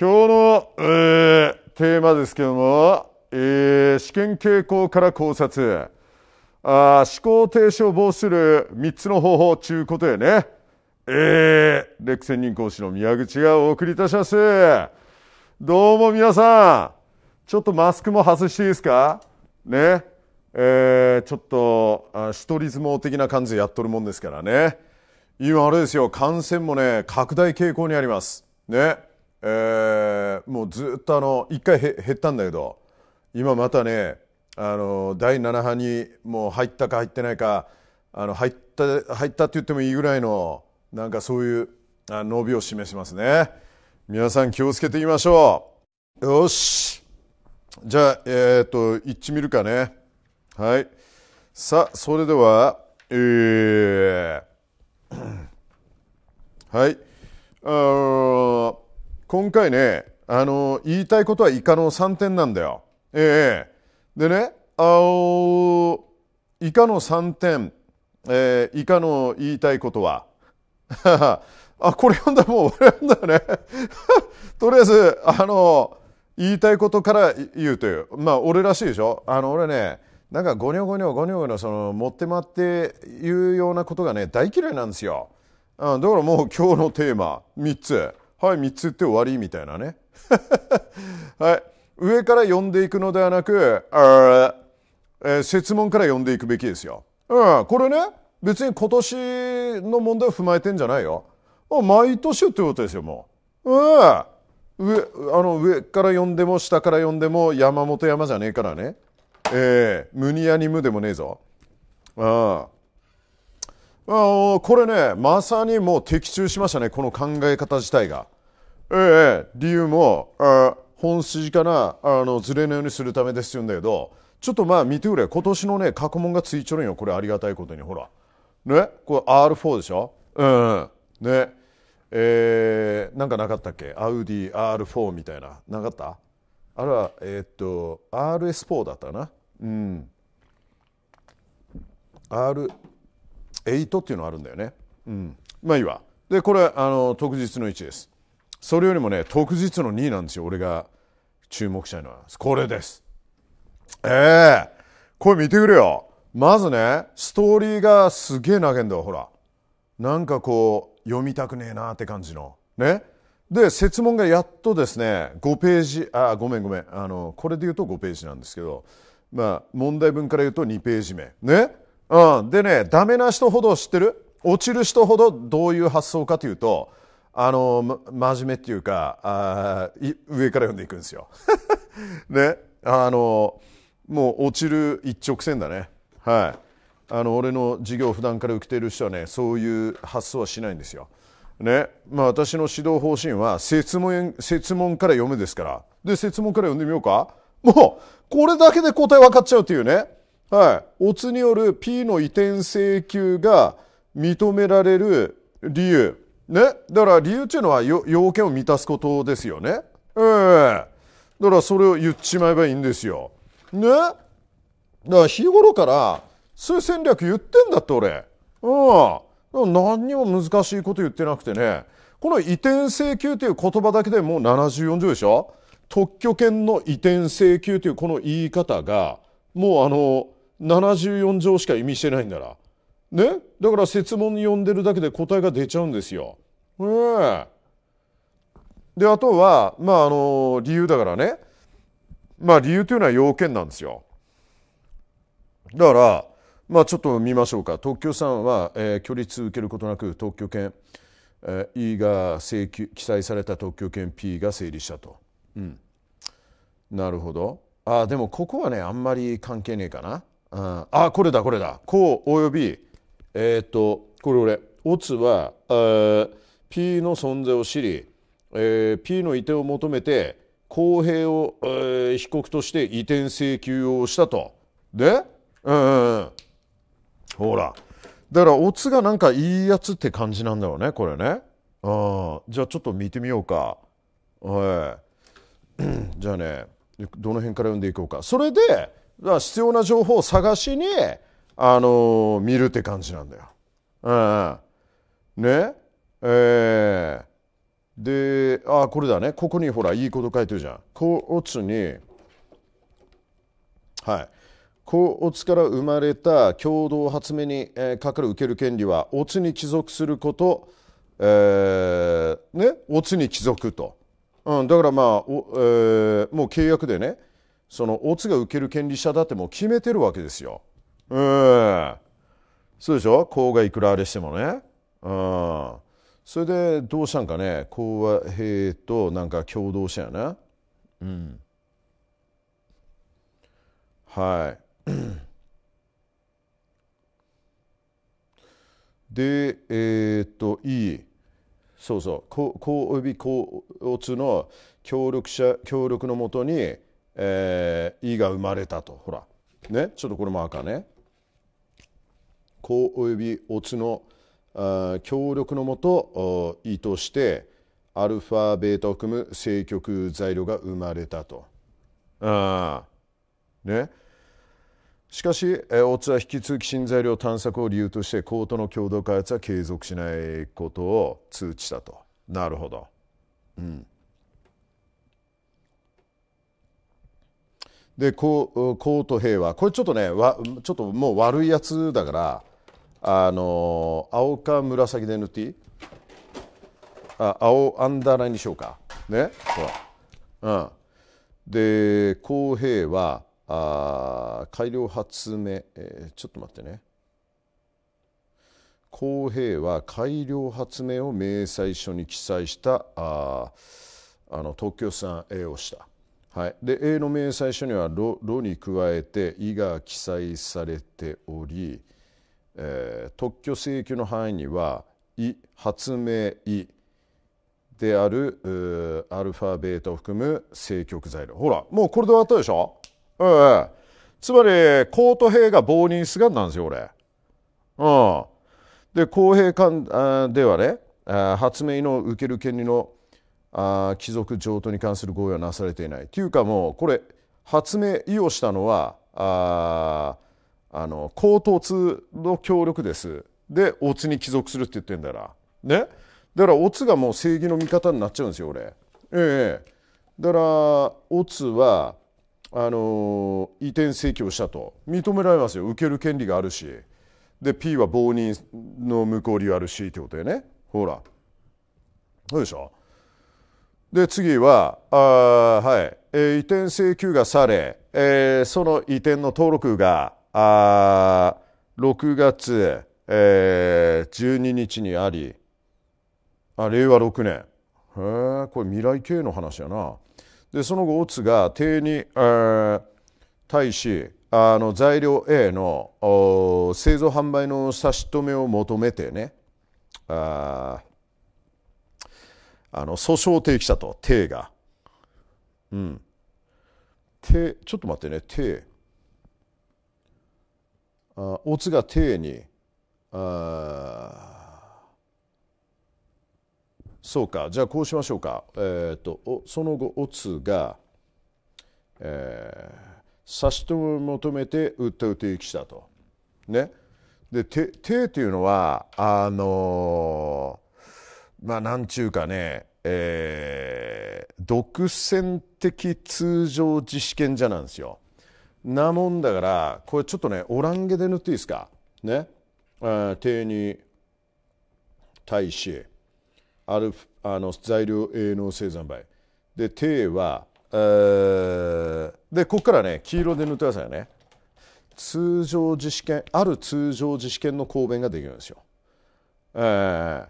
今日の、えー、テーマですけども、えー、試験傾向から考察あ思考停止を防止する3つの方法ちゅうことでね、えー、レクセン人講師の宮口がお送りいたしますどうも皆さんちょっとマスクも外していいですかねえー、ちょっとあ一人相撲的な感じでやっとるもんですからね今あれですよ感染もね拡大傾向にありますねえー、もうずっとあの1回減ったんだけど今またねあの第7波にもう入ったか入ってないかあの入った入ったって言ってもいいぐらいのなんかそういう伸びを示しますね皆さん気をつけていきましょうよしじゃあえっ、と一致見るかねはいさあそれではえー、はいあー今回ね、あの、言いたいことはイカの3点なんだよ。ええー、でね、あおイカの3点、えー、イカの言いたいことは、あ、これ読んだらもう終わりなんだよね。とりあえず、あの、言いたいことから言うという。まあ、俺らしいでしょあの、俺ね、なんかごにょごにょごにょごにょ、その、持って回って言うようなことがね、大嫌いなんですよ。だからもう今日のテーマ、3つ。はい、3つ言って終わりみたいなね。はい。上から読んでいくのではなく、あえー、説問から読んでいくべきですよ。うん、これね、別に今年の問題を踏まえてんじゃないよ。毎年ってことですよ、もう。うん。上、あの、上から読んでも下から読んでも山本山じゃねえからね。ええー、にやにむでもねえぞ。うん。あこれね、まさにもう的中しましたね、この考え方自体が。ええ、理由も、あ本筋からあのずれのようにするためですよんだけど、ちょっとまあ見てくれ、今年のね、過去問がついちょるんよ、これありがたいことに、ほら。ね、これ R4 でしょうん。ね。えー、なんかなかったっけアウディ R4 みたいな。なかったあれは、えー、っと、RS4 だったな。うん。R、8っていうのがあるんだよね。うん、まあいいわ。でこれあの特実の1です。それよりもね特実の2なんですよ俺が注目したいのはこれです。ええー、これ見てくれよ。まずねストーリーがすげえ投げんだよほら。なんかこう読みたくねえなって感じの。ね。で設問がやっとですね5ページあごめんごめんあのこれで言うと5ページなんですけど、まあ、問題文から言うと2ページ目ねうん、でねダメな人ほど知ってる落ちる人ほどどういう発想かというとあの、ま、真面目っていうかあ上から読んでいくんですよ。ねあのもう落ちる一直線だね。はい、あの俺の授業を普段から受けている人はねそういう発想はしないんですよ。ねまあ、私の指導方針は説問説問から読むですからで説問から読んでみようかもうこれだけで答え分かっちゃうっていうねはい、オツによる P の移転請求が認められる理由。ね。だから理由っていうのは要件を満たすことですよね。ええー、だからそれを言っちまえばいいんですよ。ね。だから日頃からそういう戦略言ってんだって俺。うん。何にも難しいこと言ってなくてね。この移転請求という言葉だけでもう74条でしょ特許権の移転請求というこの言い方が、もうあの、74条しか意味してないんなら。ねだから設問に呼んでるだけで答えが出ちゃうんですよ。ええー、で、あとは、まあ、あの、理由だからね。まあ、理由というのは要件なんですよ。だから、まあ、ちょっと見ましょうか。特許さんは、えー、距離続けることなく特許権、えー、E が請求、記載された特許権 P が成立したと。うん。なるほど。ああ、でもここはね、あんまり関係ねえかな。あこれだこれだこうおよびえー、っとこれ俺「オツは」P の存在を知り、えー、P の移転を求めて公平を、えー、被告として移転請求をしたと。で、うんうんうん、ほらだからオツがなんかいいやつって感じなんだろうねこれねあじゃあちょっと見てみようかはい じゃあねどの辺から読んでいこうかそれでだから必要な情報を探しに、あのー、見るって感じなんだよ。うん。ねえー、で、あこれだね。ここにほら、いいこと書いてるじゃん。甲乙に、はい。甲乙から生まれた共同発明に、えかかる受ける権利は、乙に帰属すること、えー、ね、乙に帰属と。うん、だからまあ、おえー、もう契約でね、そのオツが受ける権利者だってもう決めてるわけですよ。ええそうでしょ公がいくらあれしてもね。うん。それでどうしたんかね公和平となんか共同者やな、うん。はい。で、えー、っと、いい。そうそう。公および公オツの協力者、協力のもとに、えー、意が生まれたと。ほら。ね。ちょっとこれも赤ね。子よびオツの協力のもと意としてアルファベータを含む正極材料が生まれたと。あね、しかしオツは引き続き新材料探索を理由としてコートの共同開発は継続しないことを通知したと。なるほど。うんで公うと平和これちょっとねわちょっともう悪いやつだからあの青か紫で塗っていいあ青アンダーラインにしようかねほら、うん、で公平はあ改良発明、えー、ちょっと待ってね公平は改良発明を明細書に記載したああの東京産 A をした。はい、で A の明細書には「ろ」に加えて「い」が記載されており、えー、特許請求の範囲には「い」発明「い」であるアルファベータを含む正極材料ほらもうこれで終わったでしょ、えー、つまりコート兵が棒にすがんなんですよ俺。うん、で公平間ではね発明の受ける権利のあ貴族譲渡に関する合意はなされていないというかもうこれ発明意をしたのはああの高等通の協力ですでオツに帰属するって言ってんだらねだからオツがもう正義の味方になっちゃうんですよ俺ええだからオツはあの移転請求をしたと認められますよ受ける権利があるしで P は棒人の無効理由あるしってことでねほらそうでしょで次はあ、はいえー、移転請求がされ、えー、その移転の登録があ6月、えー、12日にありあ令和6年へえこれ未来経の話やなでその後オツが定に、あ対しあの材料 A の製造販売の差し止めを求めてねああの訴訟提起者と手がうん手、ちょっと待ってね手。あオツが手にあそうかじゃあこうしましょうかえー、っとおその後おつがえー、差し求めて訴え提起したと。ね、で「て」ていうのはあのーまあ、なんちゅうかね、えー、独占的通常自試験じゃなんですよ。なもんだから、これちょっとね、オランゲで塗っていいですか。ね。あに対し、アルフあの材料営農生産倍。で、定は、えで、ここからね、黄色で塗ってくださいね。通常自試験、ある通常自試験の答弁ができるんですよ。えー、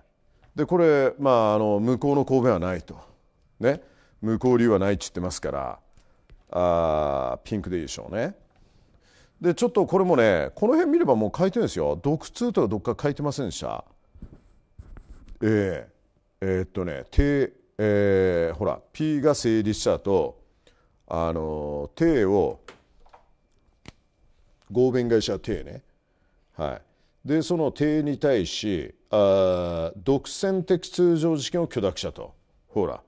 でこれ、まあ、あのこうの公弁はないと、ね、こう理由はないって言ってますからあピンクでいいでしょうね。でちょっとこれもねこの辺見ればもう書いてるんですよ「毒痛」とかどっか書いてませんでしたえー、えー、っとね「て」えー、ほら「P」が成立したと「あの「て」を合弁会社「て」ねはいでその帝に対しあ独占的通常事件を許諾したとほら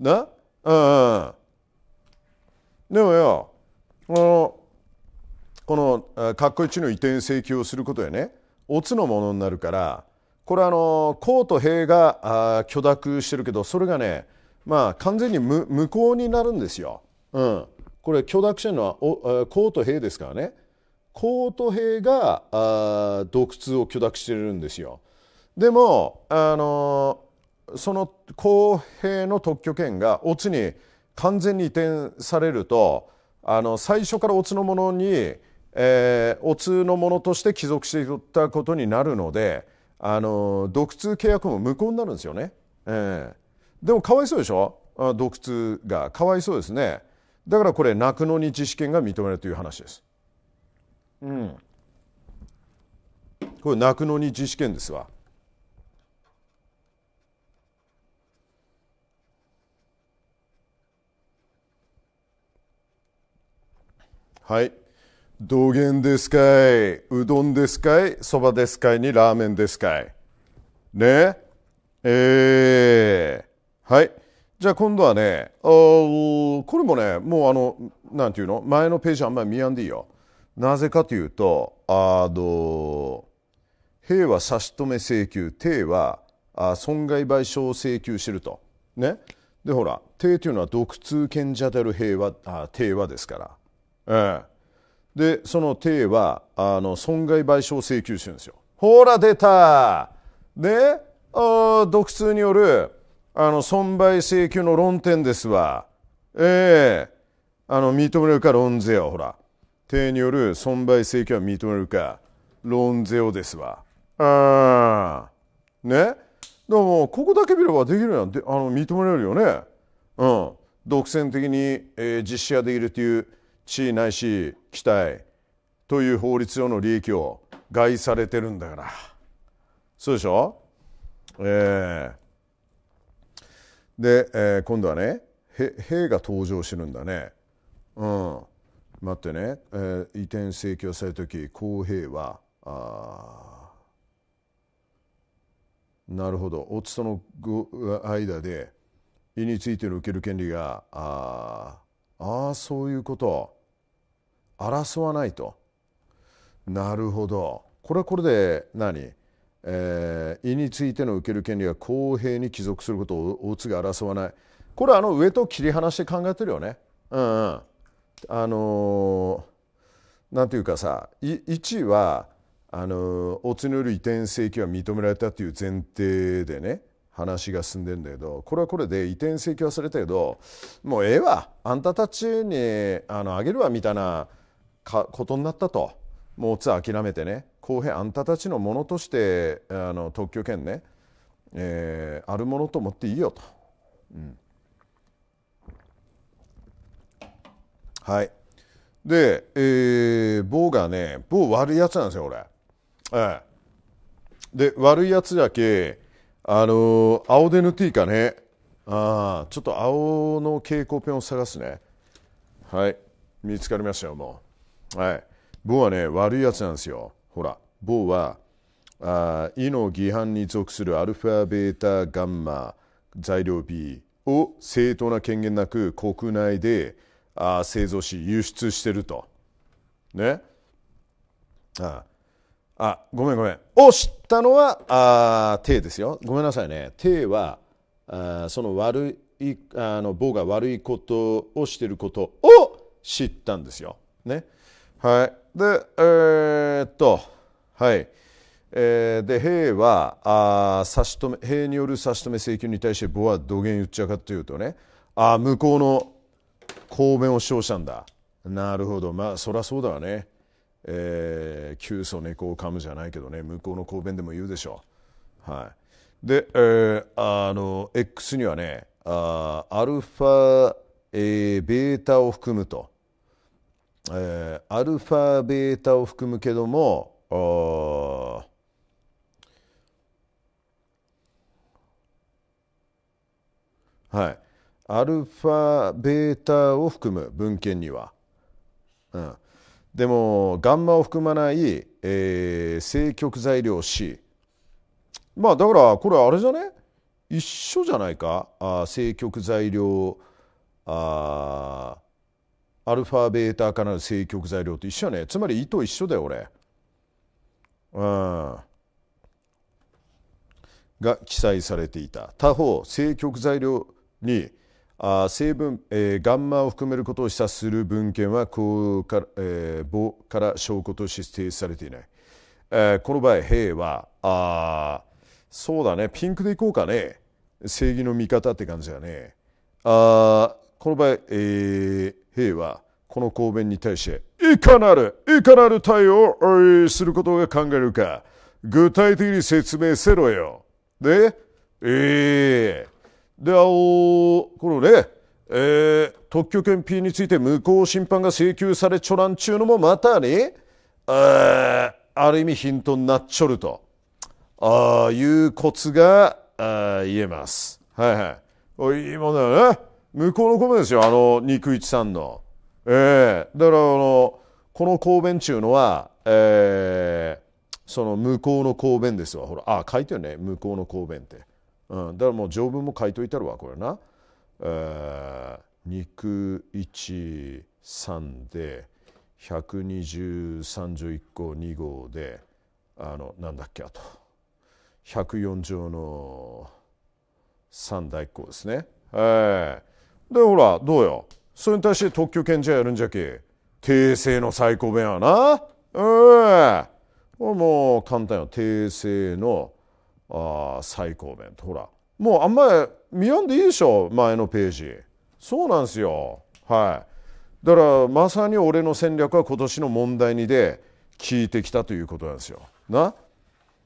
なうんでもよのこのかっこいの移転請求をすることでねオツのものになるからこれあの公と兵があ許諾してるけどそれがねまあ完全に無無効になるんですよ。うん、これ許諾してるのは公と兵ですからね。コート兵があ洞窟を許諾しているんですよ。でも、あのー、その公平の特許権がオツに完全に移転されるとあの最初からオツのものに、えー、オツのものとして帰属していたことになるので、あのー、独通契約も無効になるんですよね。えー、でもかわいそうでしょ洞窟がかわいそうですね。だからこれ、酪農に自治権が認めるという話です。うんこれ泣くのに自試験ですわはいげんですかいうどんですかいそばですかいにラーメンですかいねえー、はいじゃあ今度はねこれもねもうあのなんていうの前のページあんまり見やんでいいよなぜかというと、あの、兵は差し止め請求、帝はあ損害賠償請求してると。ね。で、ほら、帝というのは独通賢者である兵は、あ帝はですから。ええ。で、その帝は、あの、損害賠償請求してるんですよ。ほら、出たねあ独通による、あの、損賠請求の論点ですわ。ええあの、認めるか論ぜよ、ほら。帝による損害請求は認めるか論ゼオですわあねでもここだけ見ればできるやんであの認められるよねうん独占的に、えー、実施ができるという地位ないし期待という法律上の利益を害されてるんだからそうでしょえー、で、えー、今度はね「へ」へが登場してるんだねうん待ってね、えー、移転請求された時公平はあなるほど夫との間で胃についての受ける権利がああそういうこと争わないとなるほどこれはこれで何、えー、胃についての受ける権利が公平に帰属することを大津が争わないこれはあの上と切り離して考えてるよねうんうんあのなんていうかさ1はあのオツヌル移転請求は認められたという前提でね話が進んでるんだけどこれはこれで移転請求はされたけどもうええわあんたたちにあのあげるわみたいなかことになったともうつ諦めてね公平あんたたちのものとしてあの特許権ね、えー、あるものと思っていいよと。うんはいで、えー、某がね某悪いやつなんですよ俺、ええー、で悪いやつだけあのー、青で塗っていいかねああちょっと青の蛍光ペンを探すねはい見つかりましたよもうはい某はね悪いやつなんですよほら某はあ「の規範に属するアルファベータガンマ材料 B を正当な権限なく国内であ製造し輸出してるとねああごめんごめんを知ったのはあ帝ですよごめんなさいね帝はあその悪いあの某が悪いことをしてることを知ったんですよねはいでえー、っとはいえー、で兵はあ差し止め兵による差し止め請求に対してボはどげん言っちゃうかというとねあ向こうの公弁を称したんだなるほどまあそりゃそうだわねえー、急祖猫を噛むじゃないけどね向こうの公弁でも言うでしょうはいで、えー、あの X にはねあアルファ、えー、ベータを含むと、えー、アルファベータを含むけどもあはいアルファベータを含む文献には、うん、でもガンマを含まない、えー、正極材料 C まあだからこれあれじゃね一緒じゃないかあ正極材料あアルファベータからの正極材料と一緒ねつまり図一緒だよ俺うんが記載されていた他方正極材料にあ成分、えー、ガンマを含めることを示唆する文献はこから、えー、棒から証拠として指定されていない、えー、この場合兵はあそうだねピンクでいこうかね正義の味方って感じだねあこの場合、えー、兵はこの公弁に対していかなるいかなる対応をすることが考えるか具体的に説明せろよでええーであおこのね、えー、特許権 P について無効審判が請求されちょらんちゅうのもまたね、えある意味ヒントになっちょるとあいうコツがあ言えます。はいはい。いいだよね。向こうの米ですよ、あの、肉一さんの。ええー、だからあの、この公弁ちゅうのは、ええー、その向こうの公弁ですわ。ほら、あ、書いてるね。向こうの公弁って。うん、だからもう条文も書いといたるわこれな、えー、213で120条1項2号であのなんだっけあと104条の3大1項ですね。えー、でほらどうよそれに対して特許権じゃやるんじゃけ訂正の最高弁はな。えー、もう簡単よ訂正のあ最高面ほらもうあんまり見やんでいいでしょ前のページそうなんですよはいだからまさに俺の戦略は今年の問題にで聞いてきたということなんですよな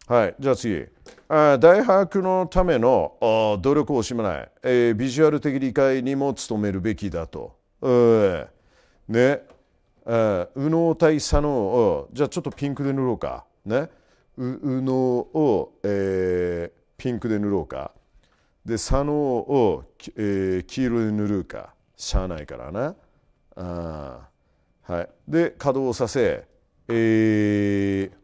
はいじゃあ次あ大白のための努力を惜しまない、えー、ビジュアル的理解にも努めるべきだと、うん。ね右脳対左のじゃあちょっとピンクで塗ろうかねのを、えー、ピンクで塗ろうかで左脳を、えー、黄色で塗るかしゃあないからなあ、はい、で稼働させ、えー、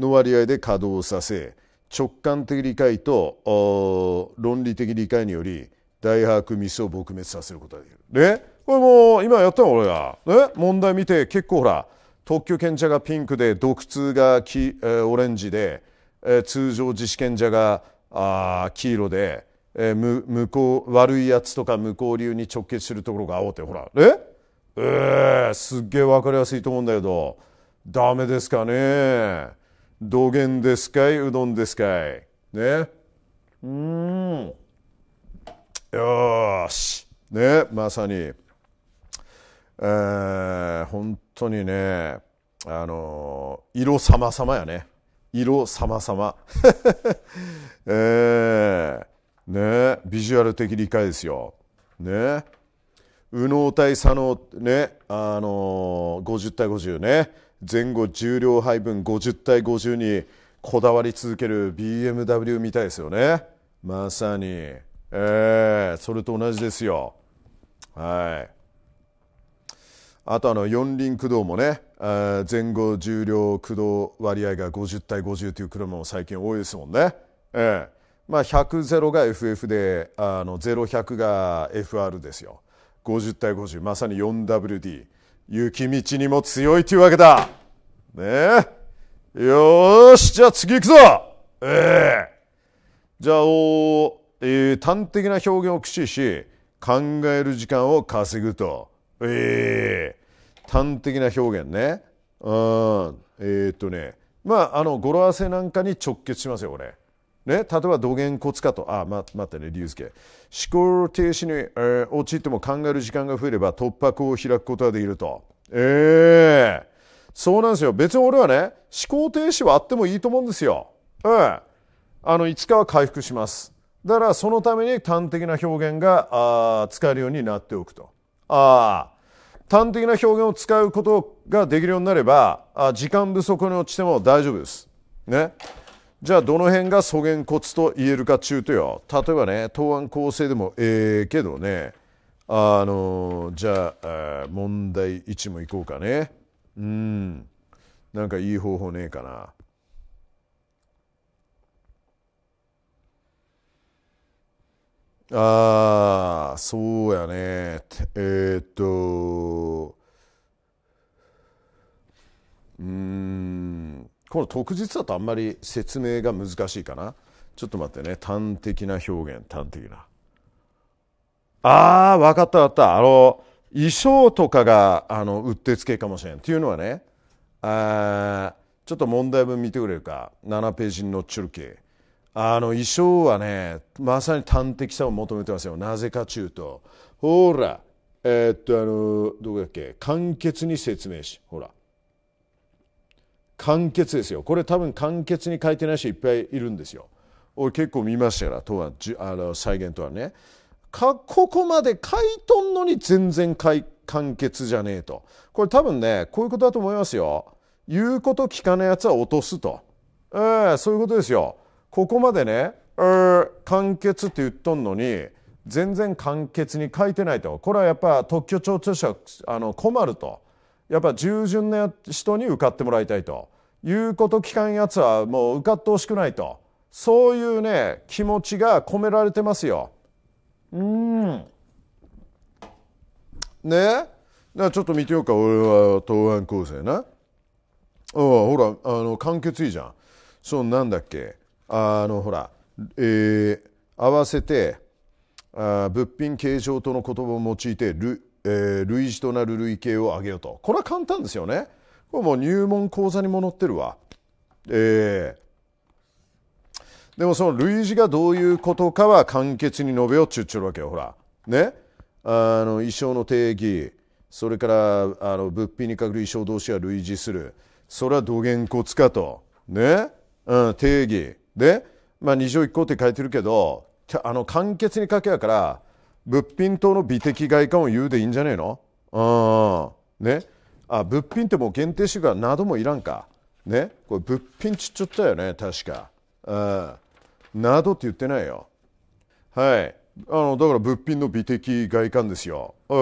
の割合で稼働させ直感的理解と論理的理解により大白ミスを撲滅させることができる。これもう今やったの俺が。ね問題見て結構ほら特許権者がピンクで毒痛がき、えー、オレンジで、えー、通常自主権者があ黄色で、えー、む向こう悪いやつとか向こう流に直結するところが青ってほらええー、すっげえ分かりやすいと思うんだけどダメですかね土元ですかいうどんですかいねうんよしねまさに。ー、本当にね、あのー、色様々やね。色様々。えー、ね、ビジュアル的理解ですよ。ね。右脳対左脳、ね、あのー、50対50ね。前後重量配分50対50にこだわり続ける BMW みたいですよね。まさに。えー、それと同じですよ。はい。あとあの四輪駆動もね前後重量駆動割合が50対50という車も最近多いですもんね。ええまあ、100-0が FF であの0-100が FR ですよ50対50まさに 4WD 雪道にも強いというわけだねえよしじゃあ次行くぞええじゃあお、えー、端的な表現を駆使し考える時間を稼ぐと。ええー、端的な表現ね。うん。えー、っとね、まあ、あの、語呂合わせなんかに直結しますよ、これ。ね、例えば土こ骨かと、あ、ま、待ってね、竜介。思考停止に、えー、陥っても考える時間が増えれば突破口を開くことができると。ええー、そうなんですよ。別に俺はね、思考停止はあってもいいと思うんですよ。ええあの、いつかは回復します。だからそのために端的な表現があ使えるようになっておくと。あ端的な表現を使うことができるようになればあ時間不足に落ちても大丈夫です。ね、じゃあどの辺が素言骨と言えるか中とよ例えばね答案構成でもええけどねあのじゃあ問題1もいこうかねうんなんかいい方法ねえかな。ああ、そうやね。えー、っと、うん、この特実だとあんまり説明が難しいかな。ちょっと待ってね。端的な表現、端的な。ああ、分かった分かった。あの、衣装とかが、あの、うってつけかもしれん。っていうのはね、あちょっと問題文見てくれるか。7ページに載っちゅるけ。あの衣装はねまさに端的さを求めてますよなぜかちゅうとほらえー、っとあのどこだっけ簡潔に説明しほら簡潔ですよこれ多分簡潔に書いてない人いっぱいいるんですよ俺結構見ましたからとはあの再現とはねかここまで書いとんのに全然書い簡潔じゃねえとこれ多分ねこういうことだと思いますよ言うこと聞かないやつは落とすと、えー、そういうことですよここまでね「er 完結」って言っとんのに全然簡潔に書いてないとこれはやっぱ特許庁と者あの困るとやっぱ従順な人に受かってもらいたいということ聞かんやつはもう受かってほしくないとそういうね気持ちが込められてますよ。うんねだちょっと見てようか俺は答案構成なああほらあの簡潔いいじゃんそうなんだっけあのほら、えー、合わせてあ物品形状との言葉を用いて類,、えー、類似となる類型を挙げようとこれは簡単ですよねこれもう入門講座にも載ってるわ、えー、でもその類似がどういうことかは簡潔に述べようっちゅうっちゅうわけよほらねあの衣装の定義それからあの物品にかくる衣装同士は類似するそれはどげんこつかとね、うん、定義で、まあ、2条1項って書いてるけどあの簡潔に書けやから物品等の美的外観を言うでいいんじゃねえのあ、ね、あ物品ってもう限定主がなどもいらんか、ね、これ物品ちっちゃったよね確かん。などって言ってないよはいあのだから物品の美的外観ですよね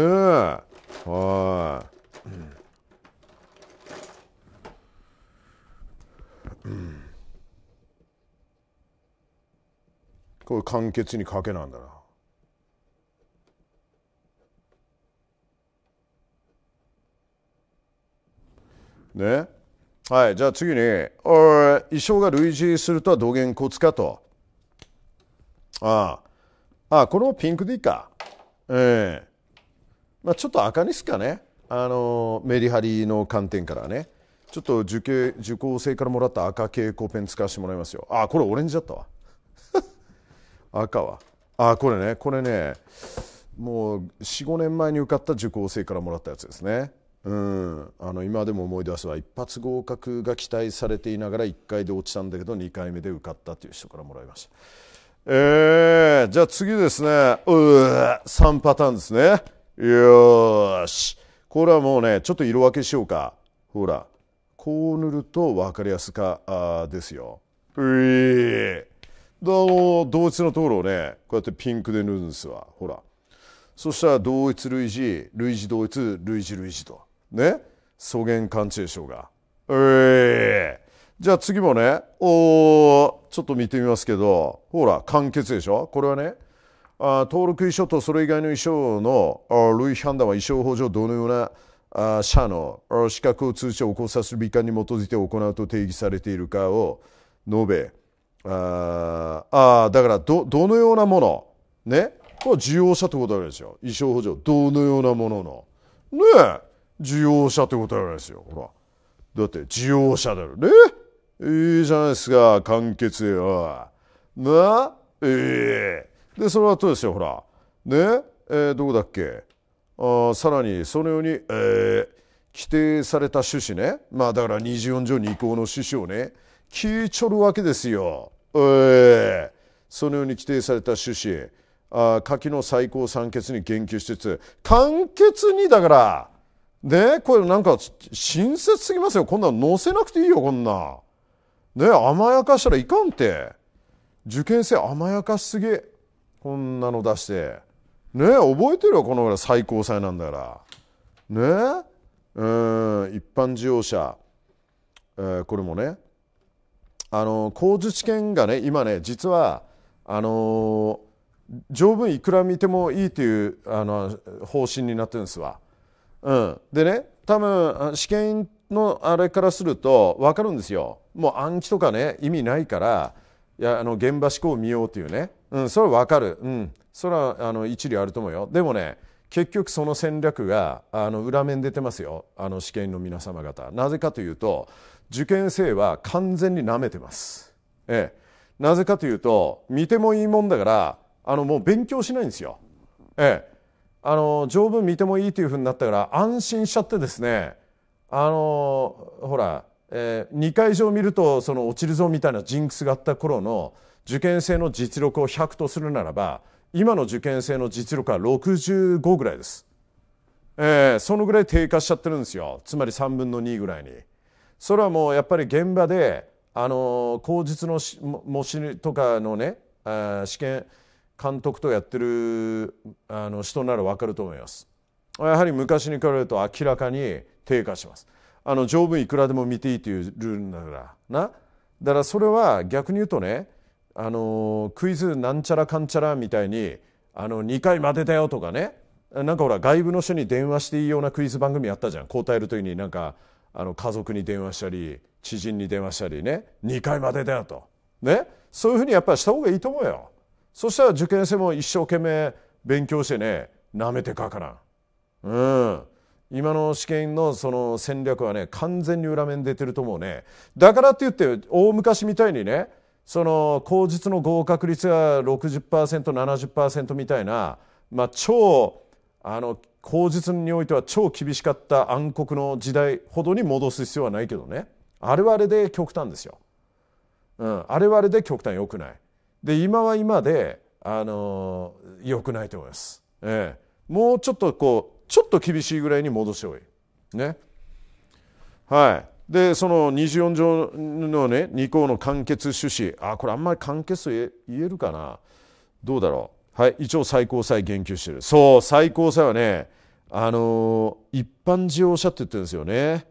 えはいうん、これ簡潔に書けなんだなねはいじゃあ次に衣装が類似するとはどげんこつかとあああこれもピンクでいいかええー、まあちょっと赤にすかねあのメリハリの観点からねちょっと受験受講生からもらった赤蛍光ペン使わせてもらいますよあこれオレンジだったわ 赤はあこれねこれねもう45年前に受かった受講生からもらったやつですねうんあの今でも思い出すは一発合格が期待されていながら1回で落ちたんだけど2回目で受かったという人からもらいましたえー、じゃあ次ですねうー3パターンですねよしこれはもうねちょっと色分けしようかほらこう塗ると分かりやすかですよ。うえー、同一のところをねこうやってピンクで塗るんですわほらそしたら同一類似類似同一類似類似とね素原感知でしょうがええー、じゃあ次もねおちょっと見てみますけどほら完結でしょこれはねあ登録衣装とそれ以外の衣装の類判断は衣装法上どのような社の資格を通てをこさする美化に基づいて行うと定義されているかを述べああだからどどのようなものねこれは需要者ってことあるんですよ衣装補助どのようなもののねえ需要者ってことあるんですよほらだって需要者だよねいいじゃないですか簡潔よなええー、でその後ですよほらねえー、どこだっけさらにそのように、えー、規定された趣旨ね、まあ、だから24条2項の趣旨をね聞いちょるわけですよ。えー、そのように規定された趣旨あ下記の最高三決に言及しつつ簡潔にだからねこれなんか親切すぎますよこんなの載せなくていいよこんな。ね甘やかしたらいかんって受験生甘やかしすぎこんなの出して。ね覚えてるよこのぐらい最高裁なんだからねうん一般事業者、えー、これもねあの工事試験がね今ね実はあのー、条文いくら見てもいいというあの方針になってるんですわ。うん、でね多分試験のあれからすると分かるんですよ。もう暗記とかね意味ないからいやあの現場思考を見ようというね、うん、それは分かる。うんそれはあの一理あると思うよでもね結局その戦略があの裏面出てますよあの試験の皆様方なぜかというと受験生は完全に舐めてます、ええ、なぜかというと見てもいいもんだからあのもう勉強しないんですよ、ええ、あの条文見てもいいというふうになったから安心しちゃってですねあのほら、えー、2回以上見るとその落ちるぞみたいなジンクスがあった頃の受験生の実力を100とするならば今の受験生の実力は65ぐらいです。えー、そのぐらい低下しちゃってるんですよ。つまり3分の2ぐらいに。それはもうやっぱり現場で、あのー、口述のし模試とかのね、あ試験監督とやってるあの人なら分かると思います。やはり昔に比べると明らかに低下します。あの条文いくらでも見ていいというルールだからな。だからそれは逆に言うとねあのクイズなんちゃらかんちゃらみたいにあの2回待てたよとかねなんかほら外部の人に電話していいようなクイズ番組あったじゃん答える時になんかあの家族に電話したり知人に電話したりね2回待てたよとねそういうふうにやっぱりした方がいいと思うよそしたら受験生も一生懸命勉強してねなめてかからんうん今の試験のその戦略はね完全に裏面出てると思うねだからって言って大昔みたいにねその口述の合格率が 60%70% みたいな、まあ、超あの口実においては超厳しかった暗黒の時代ほどに戻す必要はないけどねあれはあれで極端ですよ、うん、あれはあれで極端よくないで今は今であの良くないと思います、ええ、もうちょっとこうちょっと厳しいぐらいに戻しておいねはいでその24条のね2項の完結趣旨あこれあんまり完結と言えるかなどうだろうはい一応最高裁言及してるそう最高裁はねあのー、一般事業者って言ってるんですよね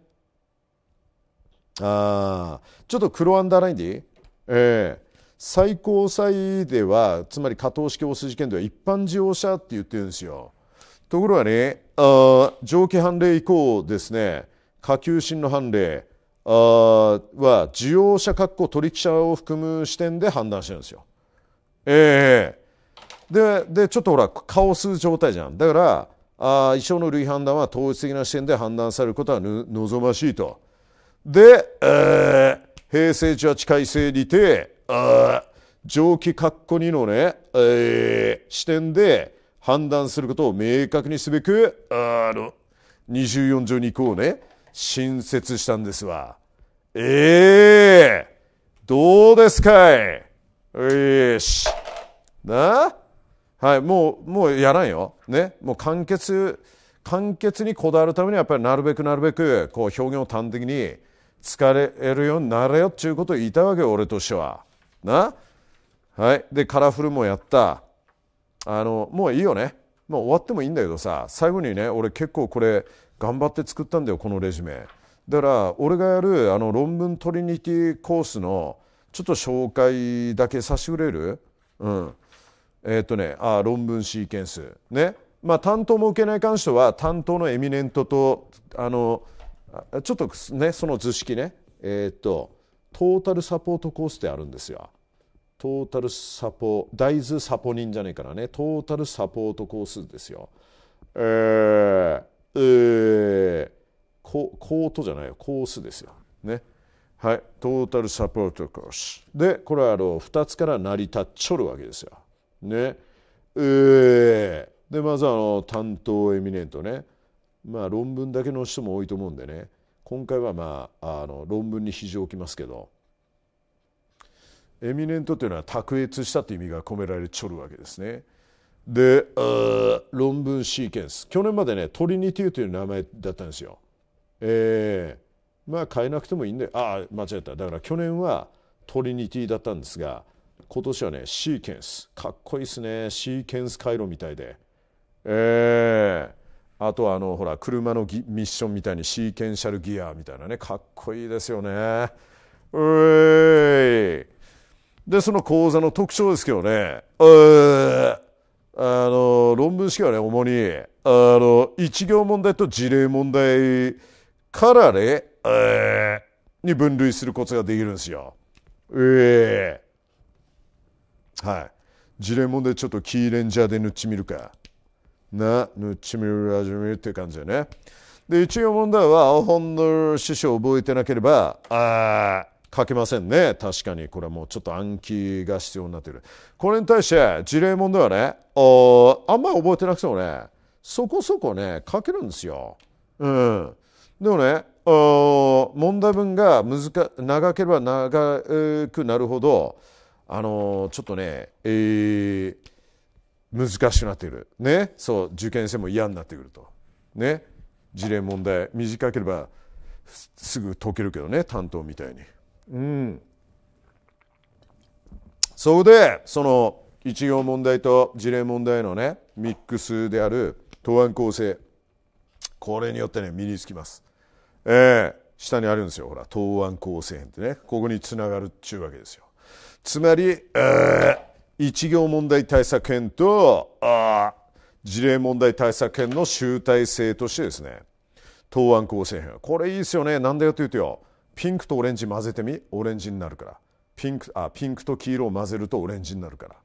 ああちょっと黒アンダーラインでいいええー、最高裁ではつまり加藤式大筋事件では一般事業者って言ってるんですよところがねあ上記判例以降ですね下級審の判例は需要者確保取引者を含む視点で判断してるんですよ。ええー、ででちょっとほら顔ス状態じゃんだから衣装の類判断は統一的な視点で判断されることは望ましいと。で、えー、平成18回制にて上記括弧2のね、えー、視点で判断することを明確にすべくあの24条2項をね新設したんですわ。ええー、どうですかいよし。なはい、もう、もうやらんよ。ね。もう簡潔、簡潔にこだわるためにはやっぱりなるべくなるべく、こう表現を端的に疲れるようになれよっていうことを言いたいわけよ、俺としては。なはい。で、カラフルもやった。あの、もういいよね。もう終わってもいいんだけどさ、最後にね、俺結構これ、頑張って作ったんだよこのレジュメだから俺がやるあの論文トリニティコースのちょっと紹介だけ差し売れるうんえー、っ、とねあ論文シーケンスねまあ担当も受けない関しては担当のエミネントとあのちょっとねその図式ねえっと、とトータルサポートコースってあるんですよトータルサポ大豆サポ人じゃねえからねトータルサポートコースですよえーコートじゃないよコースですよ。ね。はい、トータルサポートコース。で、これはあの2つから成り立っちょるわけですよ。ね。えー、で、まずあの担当エミネントね。まあ論文だけの人も多いと思うんでね。今回はまああの論文に非常を置きますけど。エミネントというのは卓越したという意味が込められちょるわけですね。で、論文シーケンス。去年までね、トリニティという名前だったんですよ。えー、まあ変えなくてもいいんで、ああ、間違えた。だから去年はトリニティだったんですが、今年はね、シーケンス。かっこいいですね。シーケンス回路みたいで。えー、あとはあの、ほら、車のギミッションみたいにシーケンシャルギアみたいなね、かっこいいですよね。うえーで、その講座の特徴ですけどね、えー、あの論文式はね主にあの一行問題と事例問題からね、えー、に分類することができるんですよ。ええー、はい。事例問題ちょっとキーレンジャーで塗っちみるか。な、塗っちみる、始めるっていう感じだよね。で、一行問題は、青本の師匠を覚えてなければ、ああ、書けませんね確かにこれはもうちょっと暗記が必要になっているこれに対して事例問題はねあんまり覚えてなくてもねそこそこね書けるんですよ。うん、でもね問題文が難長ければ長くなるほどあのちょっとね、えー、難しくなってくる、ね、そう受験生も嫌になってくると、ね、事例問題短ければすぐ解けるけどね担当みたいに。うん。そこで、その一行問題と事例問題のね、ミックスである答案構成。これによってね、身につきます。えー、下にあるんですよ。ほら、答案構成編ってね、ここにつながるっちゅうわけですよ。つまり、えー、一行問題対策編と、あ事例問題対策編の集大成としてですね、答案構成編。これいいですよね。なんだよって言うとよ。ピンクとオレンジ混ぜてみオレンジになるからピンクあピンクと黄色を混ぜるとオレンジになるから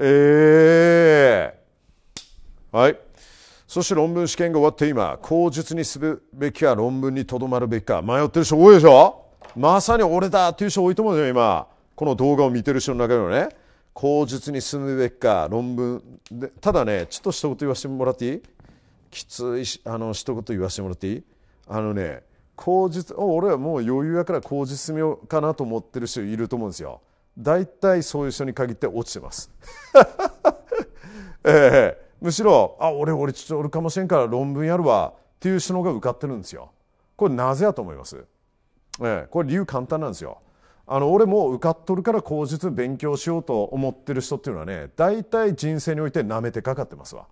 ええー、はいそして論文試験が終わって今口述にするべきか論文にとどまるべきか迷ってる人多いでしょまさに俺だっていう人多いと思うよ今この動画を見てる人の中はね口述に進むべきか論文でただねちょっと一言言わせてもらっていいきついあの一言言わせてもらっていいあのね口実俺はもう余裕やから口実みようかなと思ってる人いると思うんですよ大体そういう人に限って落ちてます ええむしろあ俺俺ちょっとおるかもしれんから論文やるわっていう人の方が受かってるんですよこれなぜやと思います、ええ、これ理由簡単なんですよあの俺も受かっとるから口実勉強しようと思ってる人っていうのはね大体人生においてなめてかかってますわ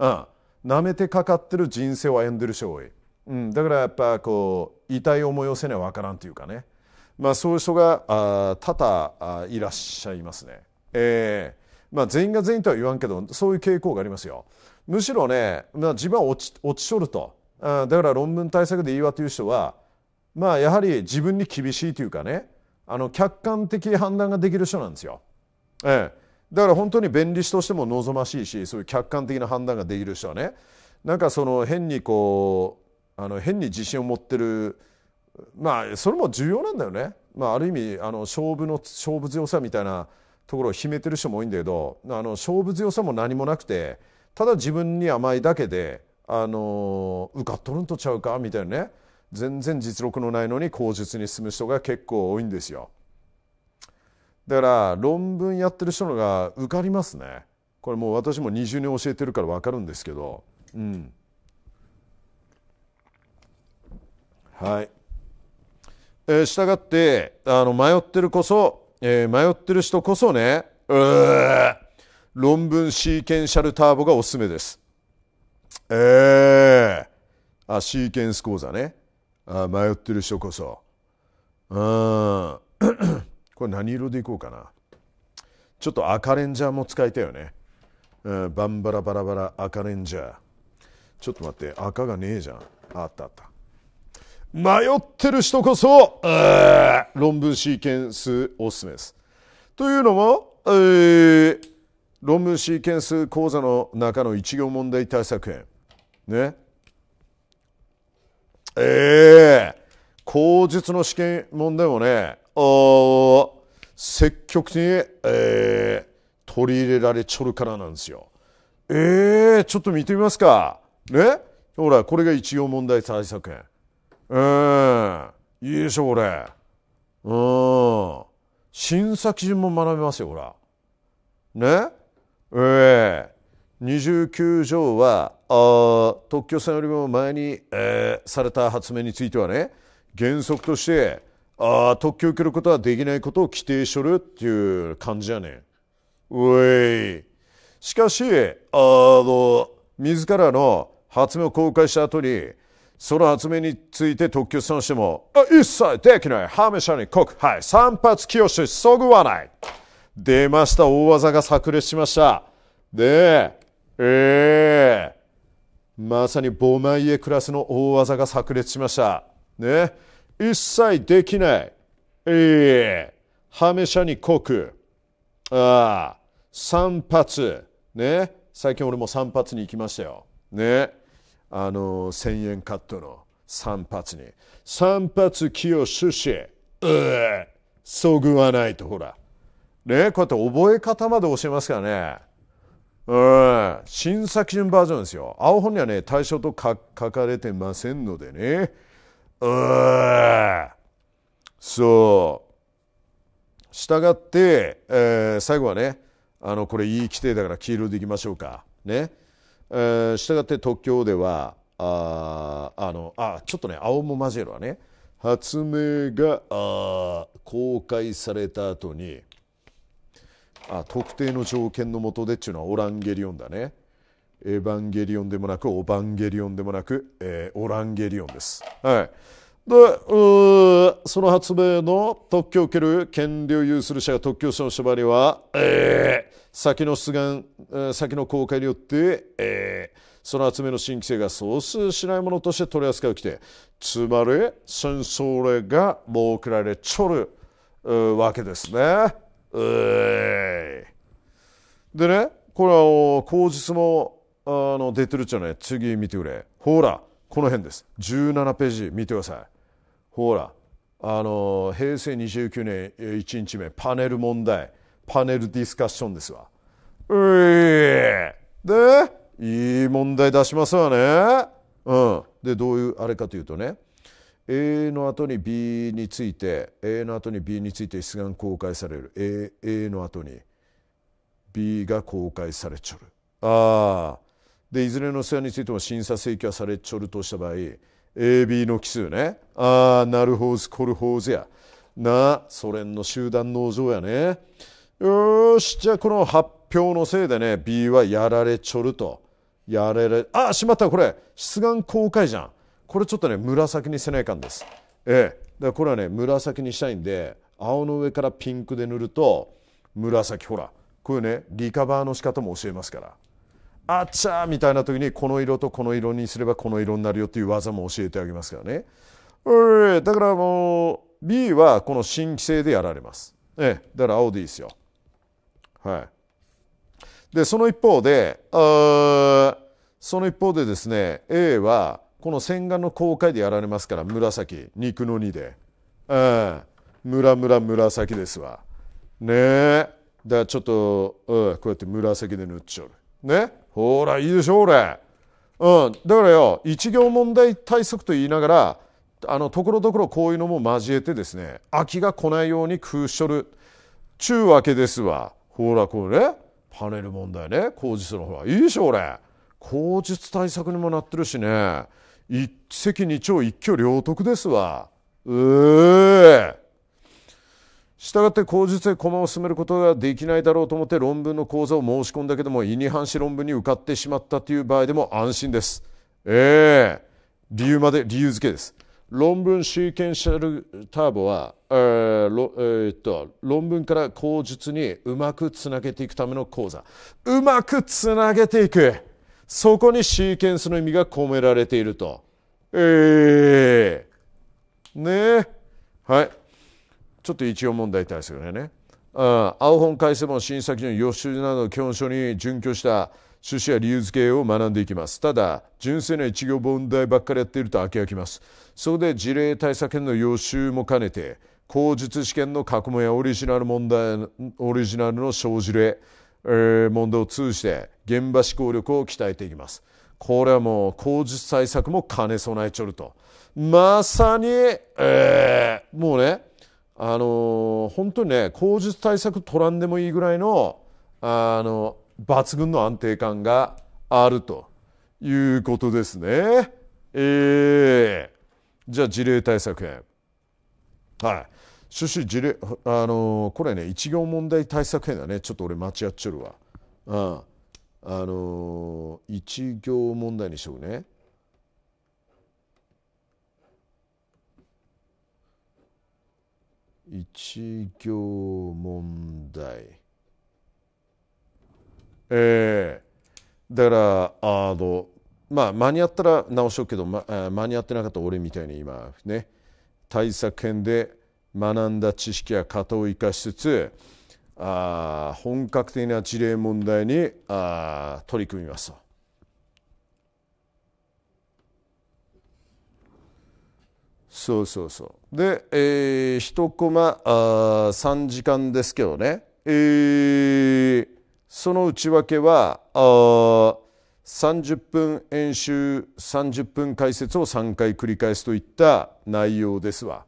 うんなめてかかってる人生を歩んでる人多いうん、だからやっぱこう痛い思いをせねば分からんというかね、まあ、そういう人があ多々いらっしゃいますね。えーまあ、全員が全員とは言わんけどそういう傾向がありますよ。むしろね、まあ、自分は落ち落ちょるとあだから論文対策でいいわという人は、まあ、やはり自分に厳しいというかねあの客観的判断ができる人なんですよ。ええーだから本当に弁理士としても望ましいしそういう客観的な判断ができる人はねなんかその変にこうあの変に自信を持ってるまあそれも重要なんだよね、まあ、ある意味あの勝負の勝負強さみたいなところを秘めてる人も多いんだけどあの勝負強さも何もなくてただ自分に甘いだけで、あの受かっとるんとちゃうかみたいなね全然実力のないのに口述に進む人が結構多いんですよ。だから論文やってる人のが受かりますね。これもう私も二0年教えてるから分かるんですけど。うんはい。えー、したがってあの迷ってるこそ、えー、迷ってる人こそねう論文シーケンシャルターボがおすすめです。えー、あシーケンス講座ねあ迷ってる人こそうん これ何色でいこうかなちょっと赤レンジャーも使いたいよね、うん、バンバラバラバラ赤レンジャーちょっと待って赤がねえじゃんあったあった迷ってる人こそ、えー、論文シーケンスおすすめです。というのも、えー、論文シーケンス講座の中の一行問題対策編。ね。ええー、口述の試験問題もね、あ積極的に、えー、取り入れられちょるからなんですよ。ええー、ちょっと見てみますか。ね。ほら、これが一行問題対策編。ええー、いいでしょ、これ。うん。審査基準も学べますよ、ほら。ねええー、29条はあ特許線よりも前に、えー、された発明についてはね原則としてあ特許を受けることはできないことを規定しとるっていう感じやねん。おいしかしあの自らの発明を公開した後にその発明について特許損しても、あ一切できないハメャに告三発髪清しそぐわない出ました大技が炸裂しましたでええー、まさにボマイエクラスの大技が炸裂しましたね一切できないええー、ハメャに告ああ三発。ね最近俺も三発に行きましたよねあの1000円カットの散髪に散髪清寿司うえそぐわないとほらねこうやって覚え方まで教えますからねうん新作準バージョンですよ青本にはね対象と書かれてませんのでねうんそうしたがって、えー、最後はねあのこれいい規定だから黄色でいきましょうかねえー、したがって東京ではああのあちょっとね青も交えるわね発明があ公開された後にあ特定の条件のもとでっていうのはオランゲリオンだねエヴァンゲリオンでもなくオバンゲリオンでもなく、えー、オランゲリオンです。はいでその発明の特許を受ける権利を有する者が特許証の縛りは、えー、先の出願、えー、先の公開によって、えー、その発明の新規性が総数しないものとして取り扱う規定つまり戦争令が設けられちょる、わけですね。えー、でねこれは口実もあの出てるじゃない次見てくれほらこの辺です17ページ見てください。ほらあの平成29年1日目パネル問題パネルディスカッションですわうえでいい問題出しますわねうんでどういうあれかというとね A の後に B について A の後に B について出願公開される A, A の後に B が公開されちょるああでいずれの世話についても審査請求はされちょるとした場合 AB の奇数ねああなるほうずこるほうずやなソ連の集団農場やねよしじゃあこの発表のせいでね B はやられちょるとやられあしまったこれ出願公開じゃんこれちょっとね紫にせないかんですええだからこれはね紫にしたいんで青の上からピンクで塗ると紫ほらこういうねリカバーの仕方も教えますからあっちゃーみたいな時にこの色とこの色にすればこの色になるよっていう技も教えてあげますからね。だからもう B はこの新規性でやられます。ええ、だから青でいいですよ。はい。で、その一方で、あその一方でですね、A はこの洗顔の公開でやられますから紫、肉の2で。ええ、ムラムラ紫ですわ。ねえ。だからちょっと、うん、こうやって紫で塗っちゃう。ね。ほらいいでしょ俺、うん、だからよ一行問題対策と言いながらあのところどころこういうのも交えてですね飽きが来ないように空夫しとるちゅうわけですわほらこれねパネル問題ね口実のほらいいでしょ俺口実対策にもなってるしね一石二鳥一挙両得ですわええーしたがって口述で駒を進めることができないだろうと思って論文の講座を申し込んだけども意に反し論文に受かってしまったという場合でも安心です。ええー、理由まで、理由付けです。論文シーケンシャルターボは、えーえー、っと論文から口述にうまくつなげていくための講座うまくつなげていくそこにシーケンスの意味が込められているとええー、ねえはいちょっと一応問題対策るね。あ青本改正本審査基準予習などの基本書に準拠した趣旨や理由付けを学んでいきますただ純粋な一行問題ばっかりやっていると飽き飽きますそこで事例対策編の予習も兼ねて口述試験の過去問やオリジナル問題オリジナルの生じ例、えー、問題を通じて現場思考力を鍛えていきますこれはもう口述対策も兼ね備えちょるとまさに、えー、もうねあの本当にね口述対策取らんでもいいぐらいのあの抜群の安定感があるということですね。えー、じゃあ事例対策編。はい。趣旨事例、あのこれね、一行問題対策編だね。ちょっと俺間違っちゃるわ。うん。あの一行問題にしようね。一行問題えー、だからあのまあ間に合ったら直しようけど、ま、間に合ってなかった俺みたいに今ね対策編で学んだ知識や型を生かしつつあ本格的な事例問題にあ取り組みますとそうそうそうで、えー、1コマあ3時間ですけどね、えー、その内訳はあ30分演習30分解説を3回繰り返すといった内容ですわ。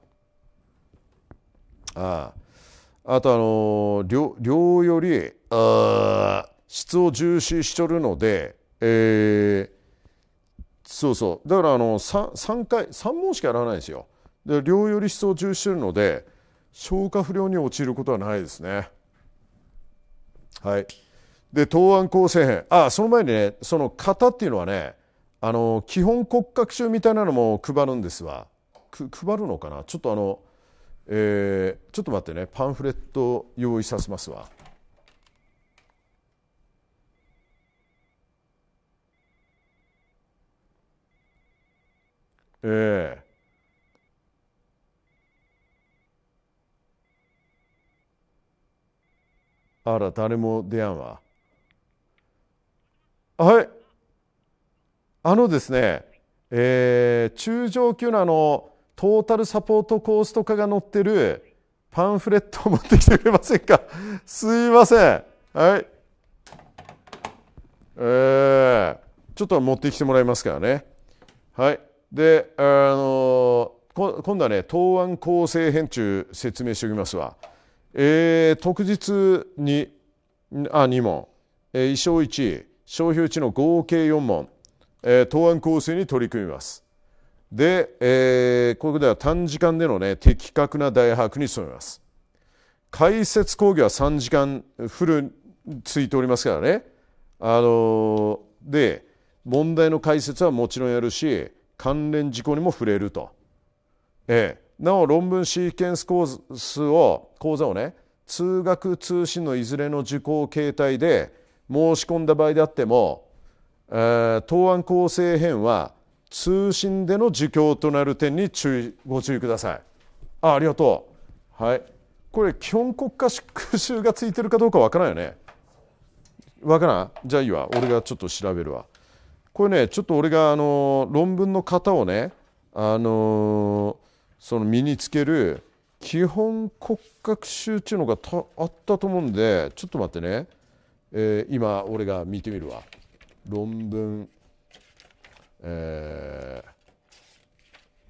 ああとあの量量よりあ質を重視しとるので、えー、そうそうだからあの 3, 3回3問しかやらないんですよで量より質を重視してるので消化不良に陥ることはないですねはいで答案構成編あその前にねその型っていうのはねあの基本骨格集みたいなのも配るんですわ配るのかなちょっとあのえー、ちょっと待ってねパンフレット用意させますわ。ええあら誰も出会うわはいあのですね、えー、中上級のあのトータルサポートコースとかが載ってるパンフレットを持ってきてくれませんか すいませんはいえー、ちょっと持ってきてもらいますからねはいであの今度はね答案構成編中説明しておきますわ。えー、特日にあ2問、えー、衣装1商標1の合計4問、えー、答案構成に取り組みます。で、えー、ここでは短時間での、ね、的確な大把握に努めます。解説講義は3時間フルついておりますからね。あのー、で問題の解説はもちろんやるし関連事項にも触れると。ええ、なお論文シーケンス講数を講座をね通学通信のいずれの受講形態で申し込んだ場合であっても、えー、答案構成編は通信での受教となる点に注意ご注意ください。あありがとう。はい、これ基本国家宿習がついてるかどうかわからんよね。わからんじゃあいいわ俺がちょっと調べるわ。これねちょっと俺があの論文の型をねあのその身につける基本骨格集うのがあったと思うんでちょっと待ってね、えー、今俺が見てみるわ論文え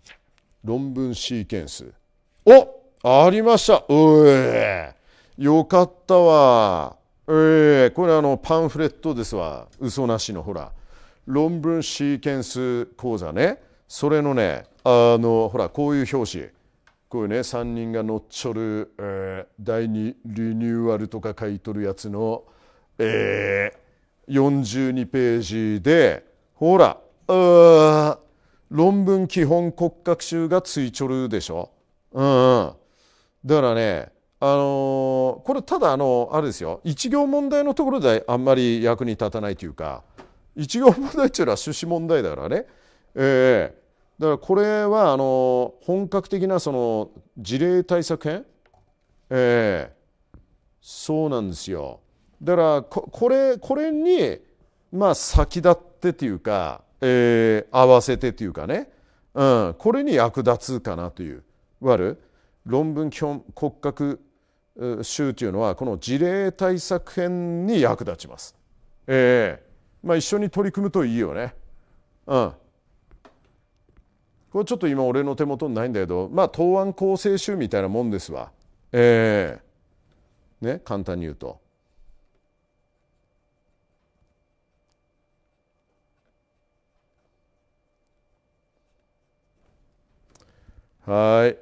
ー、論文シーケンスおありましたおえよかったわえー、これあのパンフレットですわ嘘なしのほら論文シーケンス講座ねそれのねあのほらこういう表紙こういうね3人が乗っちょる、えー、第2リニューアルとか書いとるやつの、えー、42ページでほら論文基本骨格集がついちょるでしょ。うん、うん、だからねあのー、これただあのあれですよ一行問題のところであんまり役に立たないというか。一行問題っていうのは趣旨問題だからね、えー、だからこれはあの本格的なその事例対策編、えー、そうなんですよだからこれこれにまあ先立ってというか、えー、合わせてというかね、うん、これに役立つかなというわる論文基本骨格集というのはこの事例対策編に役立ちます。えー、まあ、一緒に取り組むといいよね。うん、これちょっと今俺の手元にないんだけど、まあ、答案構成集みたいなもんですわ。えー、ね、簡単に言うと。は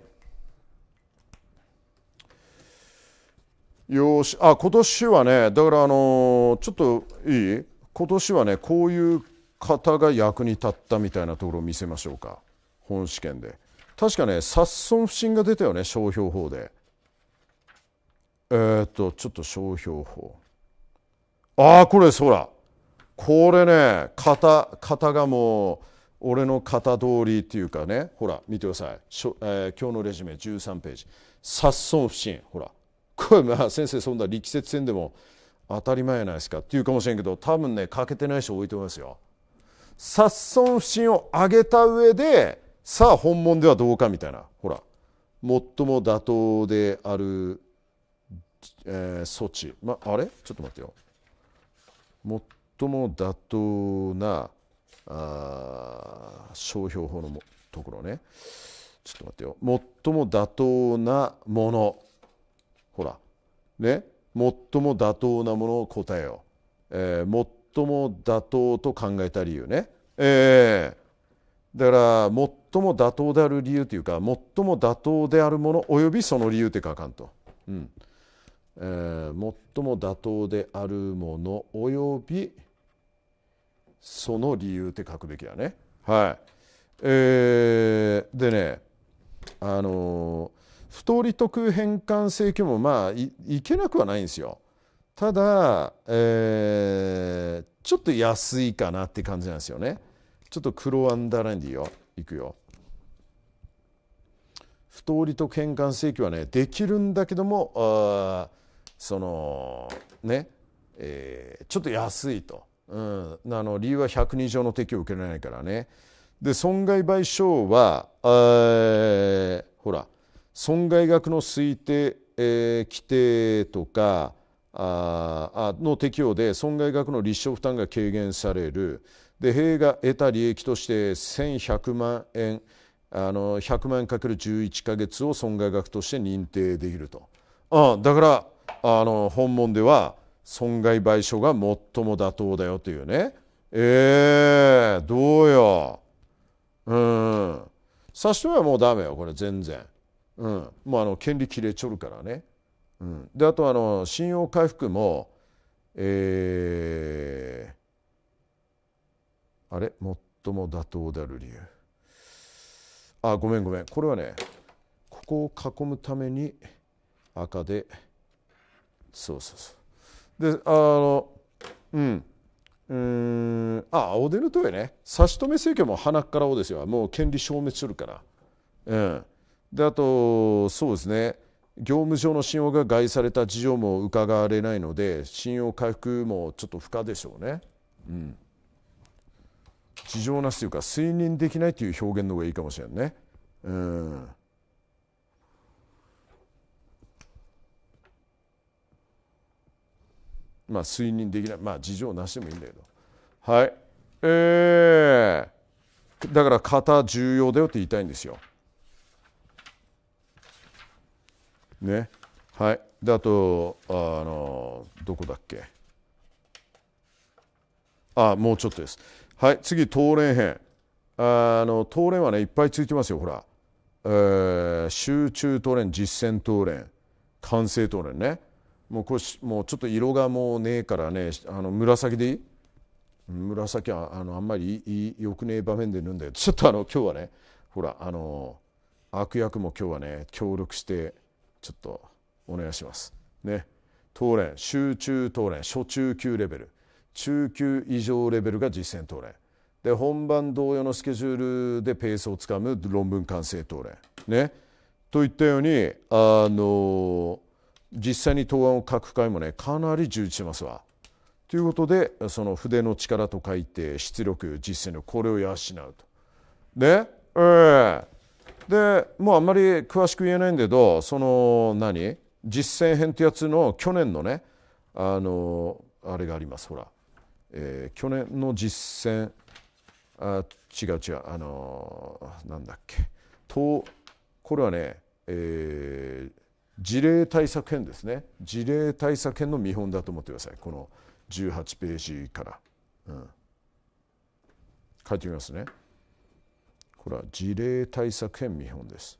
い。よし、あ、今年はね、だからあのー、ちょっといい今年はねこういう方が役に立ったみたいなところを見せましょうか本試験で確かね殺損不審が出たよね商標法でえー、っとちょっと商標法ああこれそらこれね型型がもう俺の型通りっていうかねほら見てくださいしょ、えー、今日のレジュメ13ページ殺損不審ほらこれまあ先生そんな力説戦でも当たり前やないですかっていうかもしれんけど多分ね欠けてない人多いと思いますよ。殺損不信を上げた上でさあ本物ではどうかみたいなほら最も妥当である、えー、措置、まあれちょっと待ってよ最も妥当なあ商標法のところねちょっと待ってよ最も妥当なものほらね最も妥当なものを答えよう、えー、最も妥当と考えた理由ね、えー、だから最も妥当である理由というか最も妥当であるものおよびその理由って書かんと、うんえー、最も妥当であるものおよびその理由って書くべきだねはいえー、でねあのー不当利得返還請求もまあいけなくはないんですよ。ただ、えー、ちょっと安いかなって感じなんですよね。ちょっと黒アンダーラインでいいよ。いくよ。不当利得返還請求はねできるんだけどもあそのね、えー、ちょっと安いと、うん、あの理由は102条の適用を受けられないからねで損害賠償はほら損害額の推定、えー、規定とかあの適用で損害額の立証負担が軽減されるで兵が得た利益として1100万円あの100万円かける11か月を損害額として認定できるとあだからあの本門では損害賠償が最も妥当だよというねえー、どうようん差し止めはもうダメよこれ全然うん、もうあの権利切れちょるからね、うん、であとあの信用回復もえー、あれ最も妥当である理由あごめんごめんこれはねここを囲むために赤でそうそうそうであのうんうんあ青でるとえね差し止め請求も鼻から青ですよもう権利消滅するからうんであとそうですね業務上の信用が害された事情も伺われないので信用回復もちょっと不可でしょうね。うん事情なしというか推認できないという表現の方がいいかもしれないね。うんまあ推認できないまあ事情なしでもいいんだけどはいえー、だから型重要だよって言いたいんですよ。ねはいであとあのどこだっけあもうちょっとですはい次東連編あの東連はねいっぱいついてますよほら、えー、集中東連実践東連完成東連ねもうこしもうちょっと色がもうねえからねあの紫でいい紫はあのあんまりいいよくねえ場面で言るんだけどちょっとあの今日はねほらあの悪役も今日はね協力してちょっとお願いします。ね、当練集中当練初中級レベル中級以上レベルが実践当練で本番同様のスケジュールでペースをつかむ論文完成答練ねといったようにあの実際に答案を書く回もねかなり充実しますわ。ということでその筆の力と書いて出力実践力これを養うと。ねえー、でもうあんまり詳しく言えないんだけどその何実践編ってやつの去年のねあのあれがありますほら、えー、去年の実践あ違う違うあのなんだっけとこれはね、えー、事例対策編ですね事例対策編の見本だと思ってくださいこの18ページから、うん、書いてみますね。これは事例対策編見本です。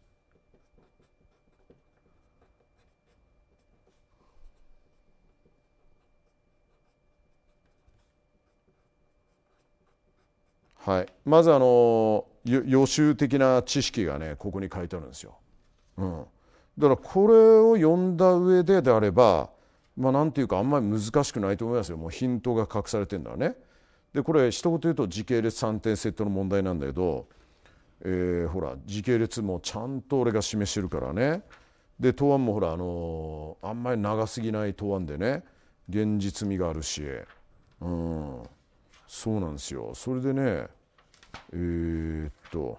はい、まずあの予習的な知識がねここに書いてあるんですよ。うん、だからこれを読んだ上でであれば、まあ、なんていうかあんまり難しくないと思いますよもうヒントが隠されてるんだね。でこれ一言言うと時系列3点セットの問題なんだけどえー、ほら時系列もちゃんと俺が示してるからねで答案もほら、あのー、あんまり長すぎない答案でね現実味があるし、うん、そうなんですよそれでねえー、っと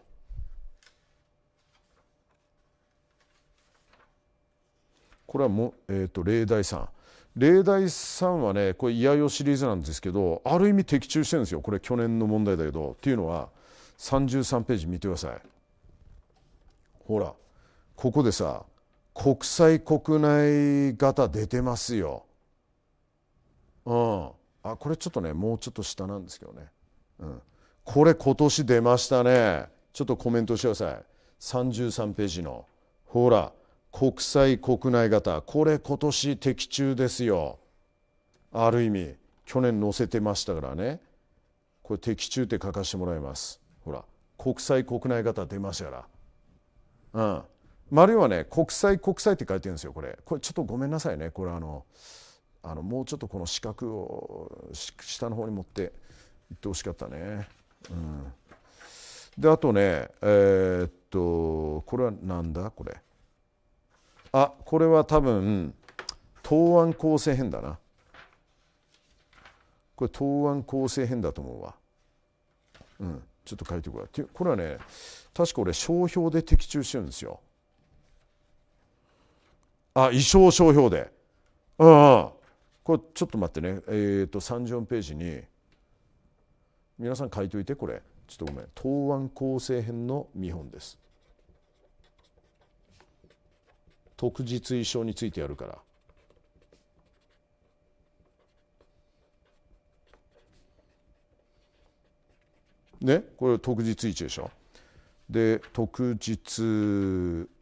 これはも、えー、っと例題3例題3はねこれ「いやよ」シリーズなんですけどある意味的中してるんですよこれ去年の問題だけどっていうのは「33ページ見てくださいほらここでさ国際国内型出てますよ。うん、あこれちょっとねもうちょっと下なんですけどね、うん、これ今年出ましたねちょっとコメントしてください33ページのほら国際国内型これ今年的中ですよある意味去年載せてましたからねこれ的中って書かせてもらいます国際国内型出ましたから、うん、まいはね国際国際って書いてるんですよこれこれちょっとごめんなさいねこれあのあのもうちょっとこの四角を下の方に持っていってほしかったね、うん、であとねえー、っとこれはなんだこれあこれは多分東案構成編だなこれ東案構成編だと思うわうんちょっと書いてくださいこれはね確か俺商標で的中してるんですよあ衣装商標でああこれちょっと待ってねえっ、ー、と34ページに皆さん書いといてこれちょっとごめん東案構成編の見本です特実衣装についてやるからねこれ特日一でしょで特日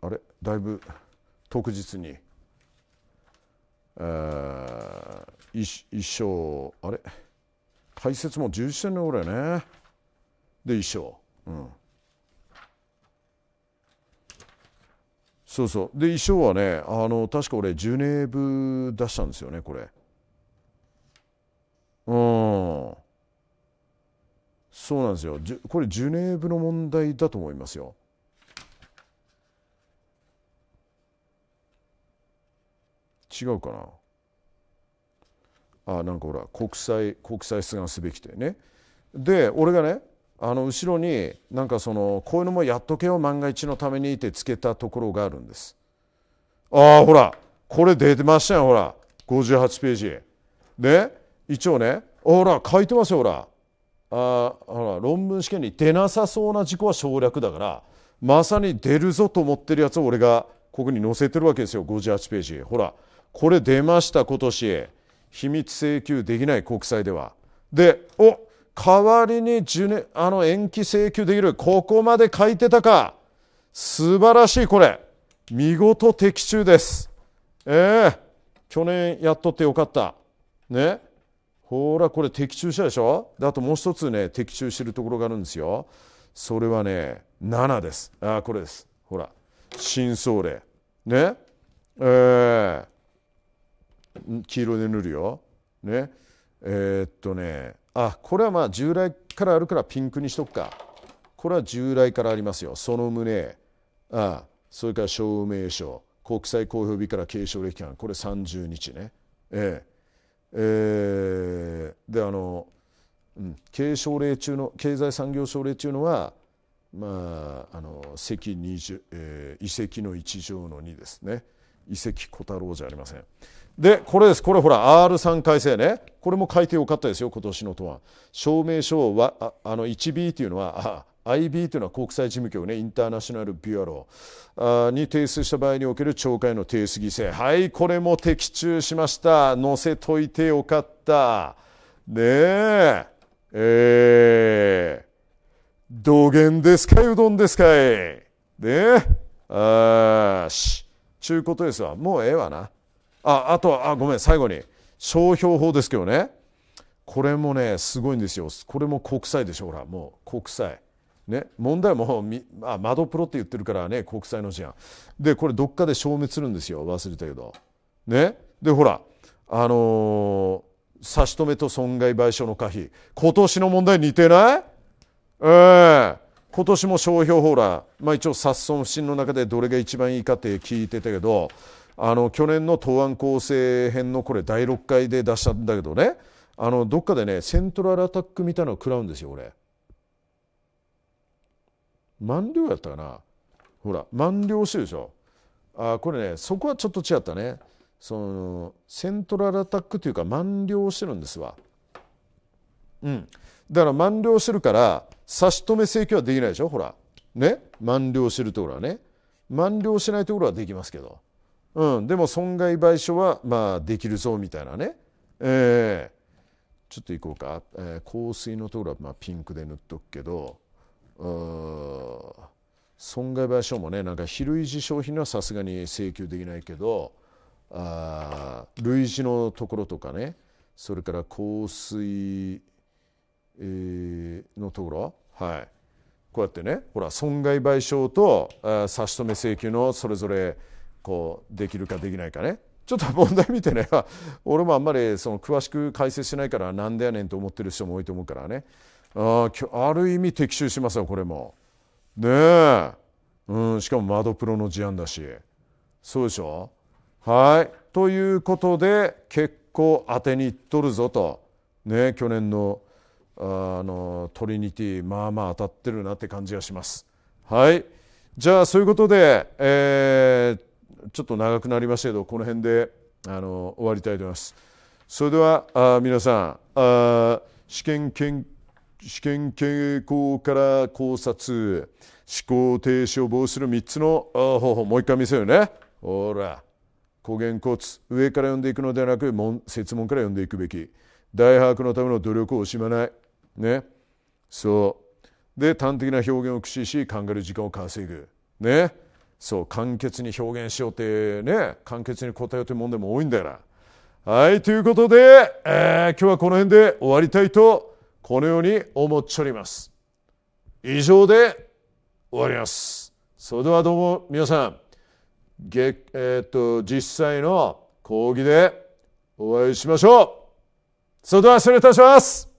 あれだいぶ特日に、えー、衣装あれ解説も充実してんね俺ねで衣装うんそうそうで衣装はねあの確か俺ジュネーブ出したんですよねこれうんそうなんですよこれジュネーブの問題だと思いますよ。違うかなあなんかほら国際国際出願すべきでねで俺がねあの後ろになんかそのこういうのもやっとけよ万が一のためにってつけたところがあるんですああほらこれ出てましたよほら58ページで一応ねほら書いてますよほらあほら論文試験に出なさそうな事故は省略だからまさに出るぞと思ってるやつを俺がここに載せてるわけですよ58ページほらこれ出ました今年秘密請求できない国債ではでお代わりに10年あの延期請求できるここまで書いてたか素晴らしいこれ見事的中ですええー、去年やっとってよかったねほらこれ的中したでしょであともう一つね的中してるところがあるんですよそれはね7ですあこれですほら真相例。ねえー、黄色で塗るよねえー、っとねあこれはまあ従来からあるからピンクにしとくかこれは従来からありますよその旨あそれから証明書国際公表日から継承歴期間これ30日ねえええー経営奨中の経済産業省令中のは、まあ、あの関二十え遺跡の1乗の2ですね遺跡小太郎じゃありませんでこれですこれほら R3 改正ねこれも書いてよかったですよ今年のとは証明書はああの 1B というのはあ IB というのは国際事務局ねインターナショナルビュアローに提出した場合における懲戒の提出犠牲はいこれも的中しました載せといてよかったねええー、道元ですかいうどんですかい。ねあし、ちゅうことですわ。もうええわな。あ、あとは、あ、ごめん、最後に。商標法ですけどね。これもね、すごいんですよ。これも国際でしょ、ほら、もう国際。ね、問題もみあ窓プロって言ってるからね国際の事案でこれどっかで消滅するんですよ忘れたけどねでほらあのー差し止めと損害賠償の可否今年の問題似てないええー、今年も商標法ら、まあ、一応殺損不審の中でどれが一番いいかって聞いてたけどあの去年の答案構成編のこれ第6回で出したんだけどねあのどっかでねセントラルアタックみたいなのを食らうんですよ俺。満了やったかなほら満了してるでしょあこれねそこはちょっと違ったねそのセントラルアタックというか満了してるんですわ。うん、だから満了してるから差し止め請求はできないでしょほらね満了してるところはね満了しないところはできますけど、うん、でも損害賠償はまあできるぞみたいなね、えー、ちょっといこうか、えー、香水のところはまあピンクで塗っとくけど損害賠償もねなんか非類似商品はさすがに請求できないけどあ類似のところとかねそれから香水、えー、のところ、はい、こうやってねほら損害賠償とあ差し止め請求のそれぞれこうできるかできないかねちょっと問題見てね 俺もあんまりその詳しく解説しないからなんでやねんと思ってる人も多いと思うからねあある意味的中しますよこれも。ねえ、うん、しかも窓プロの事案だしそうでしょはい。ということで、結構当てにいっとるぞと。ね、去年のあのトリニティ、まあまあ当たってるなって感じがします。はい。じゃあ、そういうことで、えー、ちょっと長くなりましたけど、この辺であの終わりたいと思います。それでは、あ皆さん、あ試験研試験傾向から考察思考停止を防止する3つの方法もう一回見せようねほら古言骨上から読んでいくのではなく説問から読んでいくべき大把握のための努力を惜しまないねそうで端的な表現を駆使し考える時間を稼ぐねそう簡潔に表現しようってね簡潔に答えようという問題も多いんだからはいということで、えー、今日はこの辺で終わりたいとこのように思っちょります以上で終わりますそれではどうも皆さんげ、えー、っと実際の講義でお会いしましょうそれでは失礼いたします